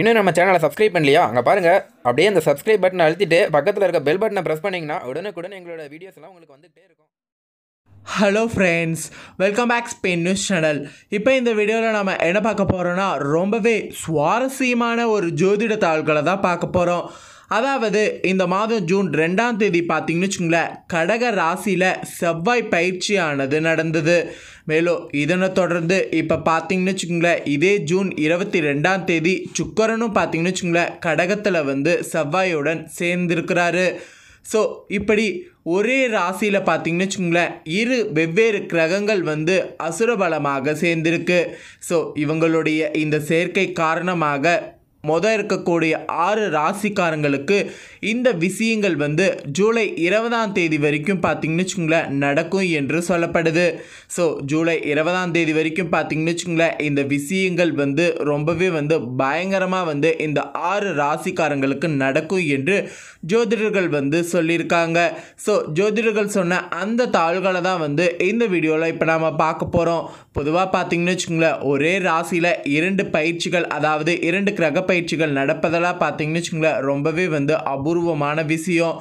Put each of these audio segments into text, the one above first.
இன்னும் நம்ம சேனலை சப்ஸ்கிரைப் பண்ணலையா அங்கே பாருங்கள் அப்படியே அந்த சப்ஸ்கிரைப் பட்டனை அழுத்திட்டு பக்கத்தில் இருக்க பெல் பட்டனை ப்ரெஸ் பண்ணிங்கன்னா உடனுக்குடன் எங்களோட வீடியோஸ்லாம் உங்களுக்கு வந்துகிட்டே இருக்கும் hello friends welcome back Spain news channel இப்போ இந்த வீடியோவில் நம்ம என்ன பார்க்க போகிறோன்னா ரொம்பவே சுவாரஸ்யமான ஒரு ஜோதிட தாள்களை தான் பார்க்க போகிறோம் அதாவது இந்த மாதம் ஜூன் ரெண்டாம் தேதி பார்த்தீங்கன்னு வச்சுங்களேன் கடக ராசியில் செவ்வாய் பயிற்சியானது நடந்தது மேலும் இதனை தொடர்ந்து இப்போ பார்த்தீங்கன்னு வச்சுக்கோங்களேன் இதே ஜூன் இருபத்தி ரெண்டாம் தேதி சுக்கரனும் பார்த்தீங்கன்னு வச்சுக்கோங்களேன் கடகத்தில் வந்து செவ்வாயுடன் சேர்ந்திருக்கிறாரு ஸோ இப்படி ஒரே ராசியில் பார்த்தீங்கன்னு வச்சுக்கோங்களேன் இரு வெவ்வேறு கிரகங்கள் வந்து அசுரபலமாக சேர்ந்திருக்கு ஸோ இவங்களுடைய இந்த சேர்க்கை காரணமாக மொதல் இருக்கக்கூடிய ஆறு ராசிக்காரங்களுக்கு இந்த விஷயங்கள் வந்து ஜூலை இருபதாம் தேதி வரைக்கும் பார்த்திங்கன்னு வச்சுக்கோங்களேன் நடக்கும் என்று சொல்லப்படுது ஸோ ஜூலை இருபதாம் தேதி வரைக்கும் பார்த்திங்கன்னு வச்சுக்கோங்களேன் இந்த விஷயங்கள் வந்து ரொம்பவே வந்து பயங்கரமாக வந்து இந்த ஆறு ராசிக்காரங்களுக்கு நடக்கும் என்று ஜோதிடர்கள் வந்து சொல்லியிருக்காங்க ஸோ ஜோதிடர்கள் சொன்ன அந்த தாள்களை தான் வந்து இந்த வீடியோவில் இப்போ நாம் பார்க்க போகிறோம் பொதுவாக பார்த்தீங்கன்னு வச்சுக்கோங்களேன் ஒரே ராசியில் இரண்டு பயிற்சிகள் அதாவது இரண்டு கிரக பயிற்சிகள் நடப்பதெல்லாம் பார்த்தீங்கன்னு வச்சுக்கோங்களேன் ரொம்பவே வந்து அபூர்வமான விஷயம்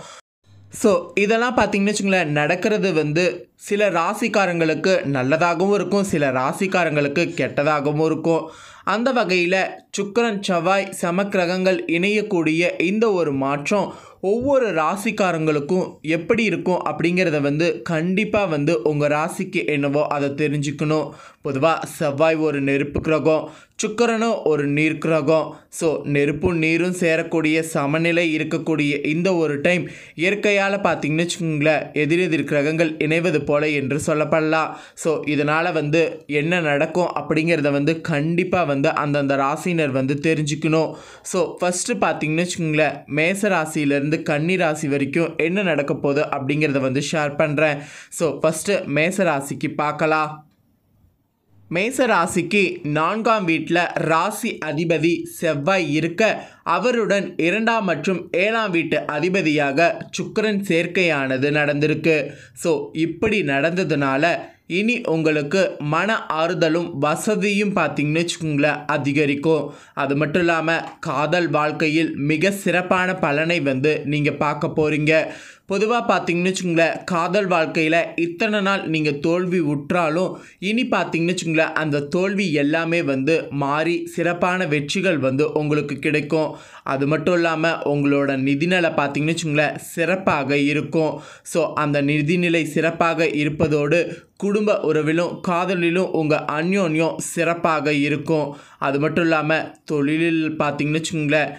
ஸோ இதெல்லாம் பார்த்தீங்கன்னு வச்சுங்களேன் நடக்கிறது வந்து சில ராசிக்காரங்களுக்கு நல்லதாகவும் இருக்கும் சில ராசிக்காரங்களுக்கு கெட்டதாகவும் இருக்கும் அந்த வகையில் சுக்கரன் செவ்வாய் சமக்கிரகங்கள் இணையக்கூடிய இந்த ஒரு மாற்றம் ஒவ்வொரு ராசிக்காரங்களுக்கும் எப்படி இருக்கும் அப்படிங்கிறத வந்து கண்டிப்பாக வந்து உங்கள் ராசிக்கு என்னவோ அதை தெரிஞ்சுக்கணும் பொதுவாக செவ்வாய் ஒரு நெருப்பு கிரகம் சுக்கரனும் ஒரு நீர்க்கிரகம் ஸோ நெருப்பும் நீரும் சேரக்கூடிய சமநிலை இருக்கக்கூடிய இந்த ஒரு டைம் இயற்கையால் பார்த்திங்கன்னு வச்சுக்கோங்களேன் எதிரெதிர் கிரகங்கள் இணைவது போல என்று சொல்லப்படலாம் ஸோ இதனால் வந்து என்ன நடக்கும் அப்படிங்கிறத வந்து கண்டிப்பாக வந்து அந்தந்த ராசினர் வந்து தெரிஞ்சுக்கணும் ஸோ ஃபஸ்ட்டு பார்த்திங்கன்னு வச்சுக்கோங்களேன் மேச ராசியிலேருந்து கன்னி ராசி வரைக்கும் என்ன நடக்க போகுது அப்படிங்கிறத வந்து ஷேர் பண்ணுறேன் ஸோ ஃபஸ்ட்டு மேச ராசிக்கு பார்க்கலாம் மேச ராசிக்கு நான்காம் வீட்டில் ராசி அதிபதி செவ்வாய் இருக்க அவருடன் இரண்டாம் மற்றும் ஏழாம் வீட்டு அதிபதியாக சுக்கரன் சேர்க்கையானது நடந்திருக்கு ஸோ இப்படி நடந்ததுனால இனி உங்களுக்கு மன ஆறுதலும் வசதியும் பார்த்திங்கன்னு வச்சுக்கோங்களேன் அதிகரிக்கும் அது மட்டும் இல்லாமல் காதல் வாழ்க்கையில் மிக சிறப்பான பலனை வந்து நீங்கள் பார்க்க போகிறீங்க பொதுவாக பார்த்தீங்கன்னு வச்சுங்களேன் காதல் வாழ்க்கையில் இத்தனை நாள் நீங்கள் தோல்வி உற்றாலும் இனி பார்த்தீங்கன்னு வச்சுங்களேன் அந்த தோல்வி எல்லாமே வந்து மாறி சிறப்பான வெற்றிகள் வந்து உங்களுக்கு கிடைக்கும் அது மட்டும் இல்லாமல் உங்களோட நிதிநிலை பார்த்தீங்கன்னு வச்சுங்களேன் சிறப்பாக இருக்கும் ஸோ அந்த நிதிநிலை சிறப்பாக இருப்பதோடு குடும்ப உறவிலும் காதலிலும் உங்கள் அந்யோன்யம் சிறப்பாக இருக்கும் அது மட்டும் இல்லாமல் தொழிலில் பார்த்தீங்கன்னு வச்சுங்களேன்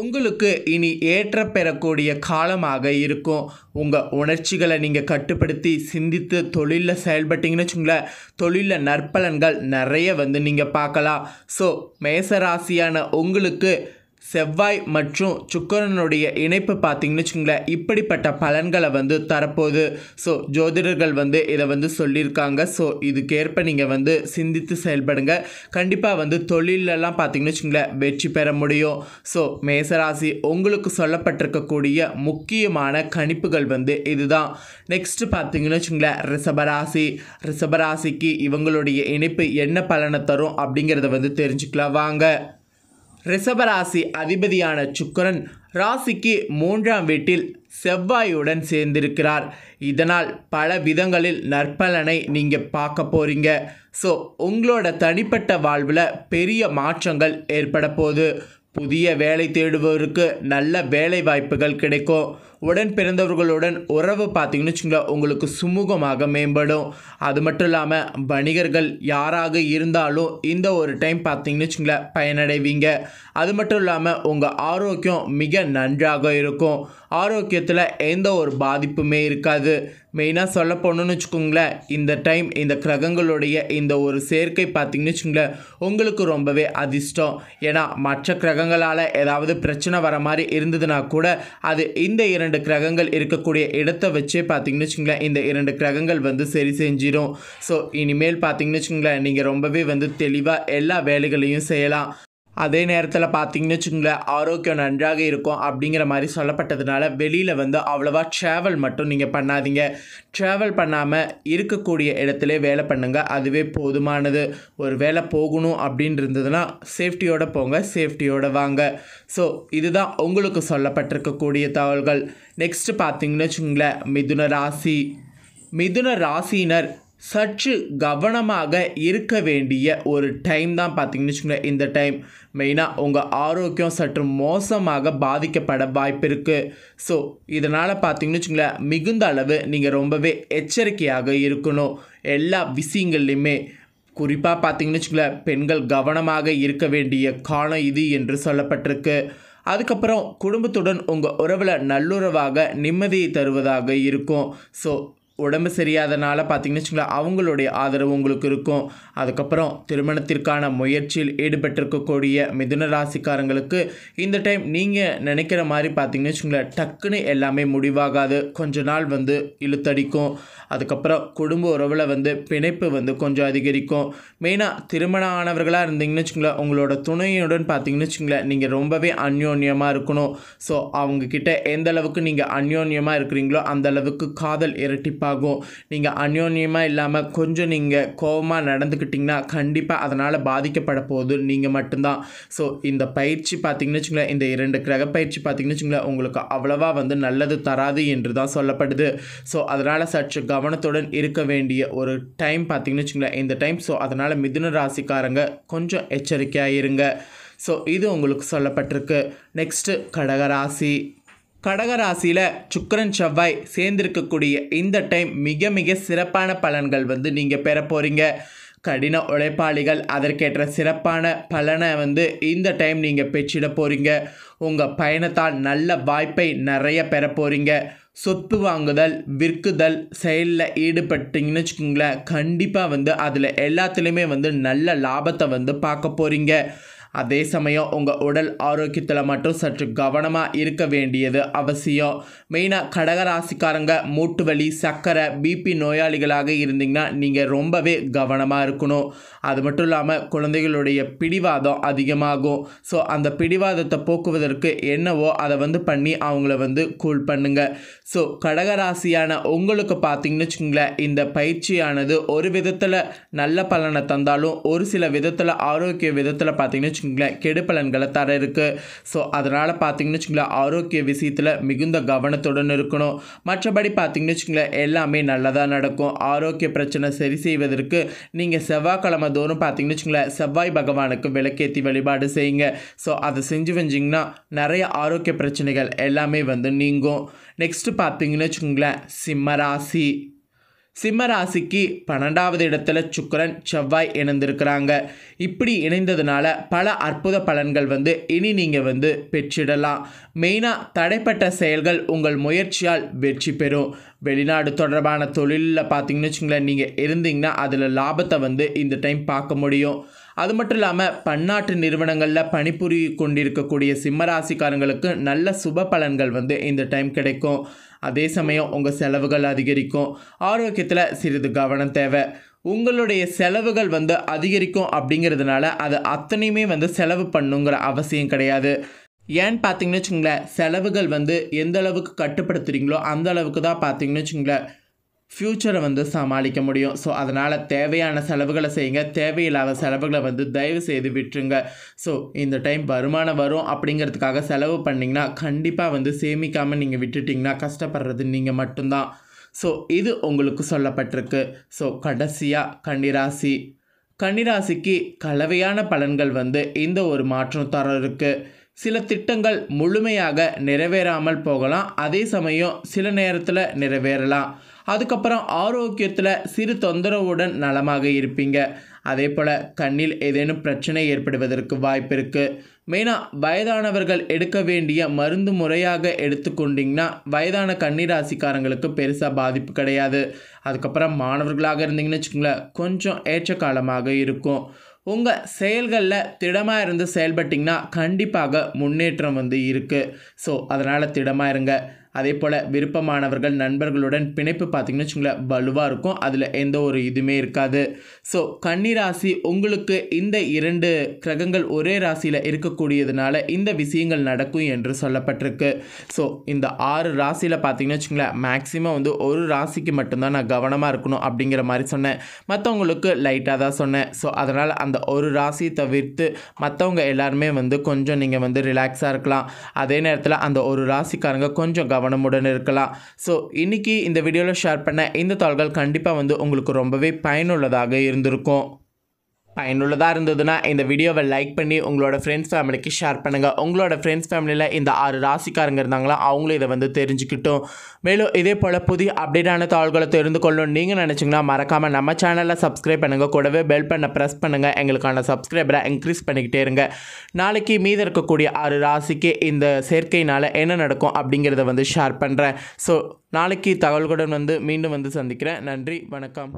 உங்களுக்கு இனி ஏற்ற பெறக்கூடிய காலமாக இருக்கும் உங்கள் உணர்ச்சிகளை நீங்கள் கட்டுப்படுத்தி சிந்தித்து தொழிலில் செயல்பட்டிங்கன்னு வச்சுங்களேன் தொழிலில் நற்பலன்கள் நிறைய வந்து நீங்கள் பார்க்கலாம் ஸோ மேசராசியான உங்களுக்கு செவ்வாய் மற்றும் சுக்கரனுடைய இணைப்பு பார்த்தீங்கன்னு வச்சுங்களேன் இப்படிப்பட்ட பலன்களை வந்து தரப்போகுது ஸோ ஜோதிடர்கள் வந்து இதை வந்து சொல்லியிருக்காங்க ஸோ இதுக்கேற்ப நீங்கள் வந்து சிந்தித்து செயல்படுங்க கண்டிப்பாக வந்து தொழிலெல்லாம் பார்த்திங்கன்னு வச்சுங்களேன் வெற்றி பெற முடியும் ஸோ மேசராசி உங்களுக்கு சொல்லப்பட்டிருக்கக்கூடிய முக்கியமான கணிப்புகள் வந்து இதுதான் நெக்ஸ்ட்டு பார்த்திங்கன்னு வச்சுங்களேன் ரிஷபராசி ரிஷபராசிக்கு இவங்களுடைய இணைப்பு என்ன பலனை தரும் அப்படிங்கிறத வந்து தெரிஞ்சுக்கலாம் வாங்க ரிஷபராசி அதிபதியான சுக்கரன் ராசிக்கு மூன்றாம் வீட்டில் செவ்வாயுடன் சேர்ந்திருக்கிறார் இதனால் பல விதங்களில் நற்பலனை நீங்கள் பார்க்க போறீங்க ஸோ உங்களோட தனிப்பட்ட வாழ்வில் பெரிய மாற்றங்கள் ஏற்பட போகுது புதிய வேலை தேடுபவருக்கு நல்ல வேலை வாய்ப்புகள் கிடைக்கும் உடன் பிறந்தவர்களுடன் உறவு பார்த்தீங்கன்னு வச்சுங்களேன் உங்களுக்கு சுமூகமாக மேம்படும் அது மட்டும் இல்லாமல் வணிகர்கள் யாராக இருந்தாலும் இந்த ஒரு டைம் பார்த்தீங்கன்னு வச்சுங்களேன் பயனடைவீங்க அது மட்டும் இல்லாமல் உங்கள் ஆரோக்கியம் மிக நன்றாக இருக்கும் ஆரோக்கியத்தில் எந்த ஒரு பாதிப்புமே இருக்காது மெயினாக சொல்ல போகணுன்னு வச்சுக்கோங்களேன் இந்த டைம் இந்த கிரகங்களுடைய இந்த ஒரு சேர்க்கை பார்த்திங்கன்னு வச்சுங்களேன் உங்களுக்கு ரொம்பவே அதிர்ஷ்டம் ஏன்னா மற்ற கிரகங்களால் ஏதாவது பிரச்சனை வர மாதிரி இருந்ததுன்னா கூட அது இந்த இரண்டு இரண்டு கிரகங்கள் இருக்கக்கூடிய இடத்தை வச்சே பார்த்தீங்கன்னு வச்சுங்களேன் இந்த இரண்டு கிரகங்கள் வந்து சரி செஞ்சிடும் ஸோ இனிமேல் பார்த்தீங்கன்னு வச்சுங்களேன் நீங்கள் ரொம்பவே வந்து தெளிவாக எல்லா வேலைகளையும் செய்யலாம் அதே நேரத்தில் பார்த்தீங்கன்னு வச்சுங்களேன் ஆரோக்கியம் நன்றாக இருக்கும் அப்படிங்கிற மாதிரி சொல்லப்பட்டதுனால வெளியில் வந்து அவ்வளோவா ட்ராவல் மட்டும் நீங்கள் பண்ணாதீங்க ட்ராவல் பண்ணாமல் இருக்கக்கூடிய இடத்துல வேலை பண்ணுங்கள் அதுவே போதுமானது ஒரு வேலை போகணும் அப்படின்னு இருந்ததுன்னா சேஃப்டியோடு போங்க சேஃப்டியோடு வாங்க ஸோ இதுதான் உங்களுக்கு சொல்லப்பட்டிருக்கக்கூடிய தகவல்கள் நெக்ஸ்ட்டு பார்த்தீங்கன்னு வச்சுங்களேன் மிதுன ராசி மிதுன ராசியினர் சற்று கவனமாக இருக்க வேண்டிய ஒரு டைம் தான் பார்த்திங்கன்னு வச்சுக்கோங்க இந்த டைம் மெயினாக உங்கள் ஆரோக்கியம் சற்று மோசமாக பாதிக்கப்பட வாய்ப்பு இருக்குது ஸோ இதனால் பார்த்திங்கன்னு வச்சுக்கோங்க மிகுந்த அளவு நீங்கள் ரொம்பவே எச்சரிக்கையாக இருக்கணும் எல்லா விஷயங்கள்லையுமே குறிப்பாக பார்த்திங்கன்னு வச்சுக்கோங்களேன் பெண்கள் கவனமாக இருக்க வேண்டிய காலம் இது என்று சொல்லப்பட்டிருக்கு அதுக்கப்புறம் குடும்பத்துடன் உங்கள் உறவில் நல்லுறவாக நிம்மதியை தருவதாக இருக்கும் ஸோ உடம்பு சரியாதனால பார்த்திங்கன்னு வச்சுங்களேன் அவங்களுடைய ஆதரவு உங்களுக்கு இருக்கும் அதுக்கப்புறம் திருமணத்திற்கான முயற்சியில் ஈடுபட்டிருக்கக்கூடிய மிதுன ராசிக்காரங்களுக்கு இந்த டைம் நீங்கள் நினைக்கிற மாதிரி பார்த்திங்கன்னு வச்சுங்களேன் டக்குன்னு எல்லாமே முடிவாகாது கொஞ்ச நாள் வந்து இழுத்தடிக்கும் அதுக்கப்புறம் குடும்ப உறவில் வந்து பிணைப்பு வந்து கொஞ்சம் அதிகரிக்கும் மெயினாக திருமணம் ஆனவர்களாக இருந்தீங்கன்னு வச்சுங்களேன் உங்களோட துணையுடன் பார்த்திங்கன்னு வச்சுங்களேன் நீங்கள் ரொம்பவே அந்யோன்யமாக இருக்கணும் ஸோ அவங்கக்கிட்ட எந்த அளவுக்கு நீங்கள் அந்யோன்யமாக இருக்கிறீங்களோ அந்த அளவுக்கு காதல் இரட்டிப்பாக ஆகும் நீங்கள் அந்யோன்யமாக இல்லாமல் கொஞ்சம் நீங்கள் கோபமாக நடந்துக்கிட்டிங்கன்னா கண்டிப்பாக அதனால் பாதிக்கப்பட போகுது நீங்கள் மட்டும்தான் ஸோ இந்த பயிற்சி பார்த்திங்கன்னு வச்சுங்களேன் இந்த இரண்டு கிரக பயிற்சி பார்த்திங்கன்னு வச்சுங்களேன் உங்களுக்கு அவ்வளவா வந்து நல்லது தராது என்று தான் சொல்லப்படுது ஸோ அதனால் சற்று கவனத்துடன் இருக்க வேண்டிய ஒரு டைம் பார்த்திங்கன்னு வச்சுங்களேன் இந்த டைம் ஸோ அதனால் மிதுன ராசிக்காரங்க கொஞ்சம் எச்சரிக்கையாக இருங்க ஸோ இது உங்களுக்கு சொல்லப்பட்டிருக்கு நெக்ஸ்ட்டு கடகராசி கடகராசியில் சுக்கரன் செவ்வாய் சேர்ந்திருக்கக்கூடிய இந்த டைம் மிக மிக சிறப்பான பலன்கள் வந்து நீங்கள் பெற போகிறீங்க கடின உழைப்பாளிகள் அதற்கேற்ற சிறப்பான பலனை வந்து இந்த டைம் நீங்கள் பெற்றிட போகிறீங்க உங்கள் பயணத்தால் நல்ல வாய்ப்பை நிறைய பெற போகிறீங்க சொத்து வாங்குதல் விற்குதல் செயலில் ஈடுபட்டிங்கன்னு வச்சுக்கோங்களேன் கண்டிப்பாக வந்து அதில் எல்லாத்துலேயுமே வந்து நல்ல லாபத்தை வந்து பார்க்க போகிறீங்க அதே சமயம் உங்கள் உடல் ஆரோக்கியத்தில் மட்டும் சற்று கவனமாக இருக்க வேண்டியது அவசியம் மெயினாக கடகராசிக்காரங்க மூட்டு வலி சர்க்கரை பிபி நோயாளிகளாக இருந்தீங்கன்னா நீங்கள் ரொம்பவே கவனமாக இருக்கணும் அது மட்டும் இல்லாமல் குழந்தைகளுடைய பிடிவாதம் அதிகமாகும் ஸோ அந்த பிடிவாதத்தை போக்குவதற்கு என்னவோ அதை வந்து பண்ணி அவங்கள வந்து கூல் பண்ணுங்கள் ஸோ கடகராசியான உங்களுக்கு பார்த்தீங்கன்னு வச்சுக்கோங்களேன் இந்த பயிற்சியானது ஒரு விதத்தில் நல்ல பலனை தந்தாலும் ஒரு சில விதத்தில் ஆரோக்கிய விதத்தில் பார்த்தீங்கன்னு வச்சுக்கோங்களேன் கெடு தர இருக்குது ஸோ அதனால் பார்த்தீங்கன்னு வச்சுக்கோங்களேன் ஆரோக்கிய விஷயத்தில் மிகுந்த கவனத்துடன் இருக்கணும் மற்றபடி பார்த்தீங்கன்னு வச்சுக்கோங்களேன் எல்லாமே நல்லதாக நடக்கும் ஆரோக்கிய பிரச்சனை சரி செய்வதற்கு நீங்கள் செவ்வாய்க்கிழமை தோறும் பார்த்தீங்கன்னு வச்சுக்கோங்களேன் செவ்வாய் பகவானுக்கு விளக்கேற்றி வழிபாடு செய்யுங்க ஸோ அதை செஞ்சு வந்தீங்கன்னா நிறைய ஆரோக்கிய பிரச்சனைகள் எல்லாமே வந்து நீங்கும் நெக்ஸ்ட்டு பார்த்தீங்கன்னு வச்சுக்கோங்களேன் சிம்மராசி சிம்ம ராசிக்கு பன்னெண்டாவது இடத்துல சுக்கரன் செவ்வாய் இணைந்திருக்கிறாங்க இப்படி இணைந்ததுனால பல அற்புத பலன்கள் வந்து இனி நீங்கள் வந்து பெற்றிடலாம் மெயினாக தடைப்பட்ட செயல்கள் உங்கள் முயற்சியால் வெற்றி பெறும் வெளிநாடு தொடர்பான தொழிலில் பார்த்தீங்கன்னு வச்சுங்களேன் நீங்கள் இருந்தீங்கன்னா அதில் லாபத்தை வந்து இந்த டைம் பார்க்க முடியும் அது மட்டும் இல்லாமல் பன்னாட்டு நிறுவனங்களில் பணிபுரி கொண்டிருக்கக்கூடிய சிம்மராசிக்காரங்களுக்கு நல்ல சுப பலன்கள் வந்து இந்த டைம் கிடைக்கும் அதே சமயம் உங்கள் செலவுகள் அதிகரிக்கும் ஆரோக்கியத்தில் சிறிது கவனம் தேவை உங்களுடைய செலவுகள் வந்து அதிகரிக்கும் அப்படிங்கிறதுனால அது அத்தனையுமே வந்து செலவு பண்ணுங்கிற அவசியம் கிடையாது ஏன்னு பார்த்தீங்கன்னு வச்சுங்களேன் செலவுகள் வந்து எந்த அளவுக்கு கட்டுப்படுத்துகிறீங்களோ அந்த அளவுக்கு தான் பார்த்தீங்கன்னு வச்சுங்களேன் ஃப்யூச்சரை வந்து சமாளிக்க முடியும் ஸோ அதனால் தேவையான செலவுகளை செய்யுங்க தேவையில்லாத செலவுகளை வந்து தயவு செய்து விட்டுருங்க ஸோ இந்த டைம் வருமானம் வரும் அப்படிங்கிறதுக்காக செலவு பண்ணிங்கன்னா கண்டிப்பாக வந்து சேமிக்காமல் நீங்கள் விட்டுட்டிங்கன்னா கஷ்டப்படுறது நீங்கள் மட்டும்தான் ஸோ இது உங்களுக்கு சொல்லப்பட்டிருக்கு ஸோ கடைசியாக கன்னிராசி கன்னிராசிக்கு கலவையான பலன்கள் வந்து இந்த ஒரு மாற்றம் தர இருக்குது சில திட்டங்கள் முழுமையாக நிறைவேறாமல் போகலாம் அதே சமயம் சில நேரத்தில் நிறைவேறலாம் அதுக்கப்புறம் ஆரோக்கியத்தில் சிறு தொந்தரவுடன் நலமாக இருப்பீங்க அதே போல் கண்ணில் ஏதேனும் பிரச்சனை ஏற்படுவதற்கு வாய்ப்பு இருக்குது மெயினாக வயதானவர்கள் எடுக்க வேண்டிய மருந்து முறையாக எடுத்துக்கொண்டிங்கன்னா வயதான கண்ணீராசிக்காரங்களுக்கு பெருசாக பாதிப்பு கிடையாது அதுக்கப்புறம் மாணவர்களாக இருந்தீங்கன்னு வச்சுக்கோங்களேன் கொஞ்சம் ஏற்ற காலமாக இருக்கும் உங்கள் செயல்களில் திடமாக இருந்து செயல்பட்டிங்கன்னா கண்டிப்பாக முன்னேற்றம் வந்து இருக்குது ஸோ அதனால் திடமாக இருங்க அதே போல் விருப்பமானவர்கள் நண்பர்களுடன் பிணைப்பு பார்த்திங்கன்னு வச்சுங்களேன் வலுவாக இருக்கும் அதில் எந்த ஒரு இதுவுமே இருக்காது ஸோ கன்னிராசி உங்களுக்கு இந்த இரண்டு கிரகங்கள் ஒரே ராசியில் இருக்கக்கூடியதுனால இந்த விஷயங்கள் நடக்கும் என்று சொல்லப்பட்டிருக்கு ஸோ இந்த ஆறு ராசியில் பார்த்திங்கன்னு வச்சுங்களேன் மேக்ஸிமம் வந்து ஒரு ராசிக்கு மட்டும்தான் நான் கவனமாக இருக்கணும் அப்படிங்கிற மாதிரி சொன்னேன் மற்றவங்களுக்கு லைட்டாக தான் சொன்னேன் ஸோ அதனால் அந்த ஒரு ராசி தவிர்த்து மற்றவங்க எல்லாருமே வந்து கொஞ்சம் நீங்கள் வந்து ரிலாக்ஸாக இருக்கலாம் அதே நேரத்தில் அந்த ஒரு ராசிக்காரங்க கொஞ்சம் கவனமுடன் இருக்கலாம் ஸோ இன்றைக்கி இந்த வீடியோவில் ஷேர் பண்ண இந்த தாள்கள் கண்டிப்பாக வந்து உங்களுக்கு ரொம்பவே பயனுள்ளதாக இருந்திருக்கும் பயனுள்ளதாக இருந்ததுன்னா இந்த வீடியோவை லைக் பண்ணி உங்களோட ஃப்ரெண்ட்ஸ் ஃபேமிலிக்கு ஷேர் பண்ணுங்கள் உங்களோட ஃப்ரெண்ட்ஸ் ஃபேமிலியில் இந்த ஆறு ராசிக்காரங்க இருந்தாங்களா அவங்களும் இதை வந்து தெரிஞ்சுக்கிட்டோம் மேலும் இதே போல் புதிய அப்டேட்டான தாள்களை தெரிந்து கொள்ளணும் நீங்கள் நினச்சிங்கன்னா மறக்காமல் நம்ம சேனலில் சப்ஸ்கிரைப் பண்ணுங்கள் கூடவே பெல் பண்ண ப்ரெஸ் பண்ணுங்கள் எங்களுக்கான சப்ஸ்கிரைபரை இன்க்ரீஸ் பண்ணிக்கிட்டே இருங்க நாளைக்கு மீது இருக்கக்கூடிய ஆறு ராசிக்கு இந்த சேர்க்கையினால் என்ன நடக்கும் அப்படிங்கிறத வந்து ஷேர் பண்ணுறேன் ஸோ நாளைக்கு தகவல்களுடன் வந்து மீண்டும் வந்து சந்திக்கிறேன் நன்றி வணக்கம்